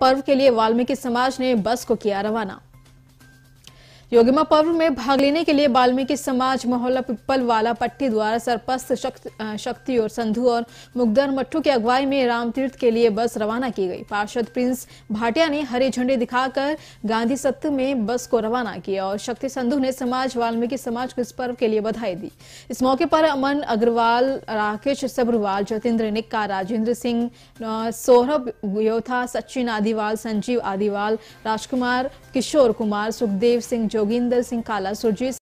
पर्व के लिए वाल्मीकि समाज ने बस को किया रवाना योगिमा पर्व में भाग लेने के लिए वाल्मीकि समाज मोहल्ला पिप्पल वाला पट्टी द्वारा सरपस्त शक्त, शक्ति और संधु और मुग्धर मट्टू की अगुवाई में रामतीर्थ के लिए बस रवाना की गई पार्षद प्रिंस भाटिया ने हरे झंडे दिखाकर गांधी सत्य में बस को रवाना किया और शक्ति संधु ने समाज वाल्मीकि समाज को इस पर्व के लिए बधाई दी इस मौके पर अमन अग्रवाल राकेश सबरवाल जतेंद्र निक्का राजेंद्र सिंह सौरभ योथा सचिन आदिवाल संजीव आदिवाल राजकुमार किशोर कुमार सुखदेव सिंह जोगिंदर सिंह काला सुरजीत